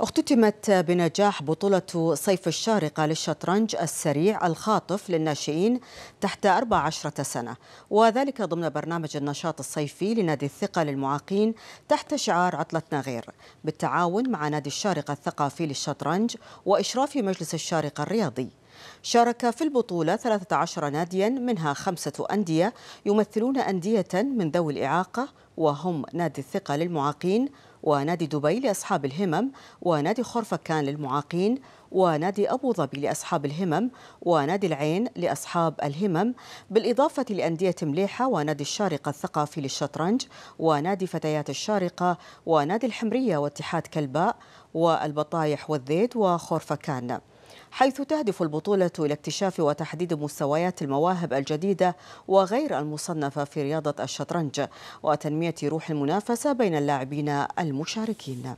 اختتمت بنجاح بطولة صيف الشارقة للشطرنج السريع الخاطف للناشئين تحت 14 سنة وذلك ضمن برنامج النشاط الصيفي لنادي الثقة للمعاقين تحت شعار عطلتنا غير بالتعاون مع نادي الشارقة الثقافي للشطرنج وإشراف مجلس الشارقة الرياضي شارك في البطولة 13 ناديا منها خمسة أندية يمثلون أندية من ذوي الإعاقة وهم نادي الثقة للمعاقين ونادي دبي لأصحاب الهمم ونادي خرفكان للمعاقين ونادي أبو ظبي لأصحاب الهمم ونادي العين لأصحاب الهمم بالإضافة لأندية مليحة ونادي الشارقة الثقافي للشطرنج ونادي فتيات الشارقة ونادي الحمرية واتحاد كلباء والبطايح والذيد وخورفكان حيث تهدف البطولة إلى اكتشاف وتحديد مستويات المواهب الجديدة وغير المصنفة في رياضة الشطرنج وتنمية روح المنافسة بين اللاعبين المشاركين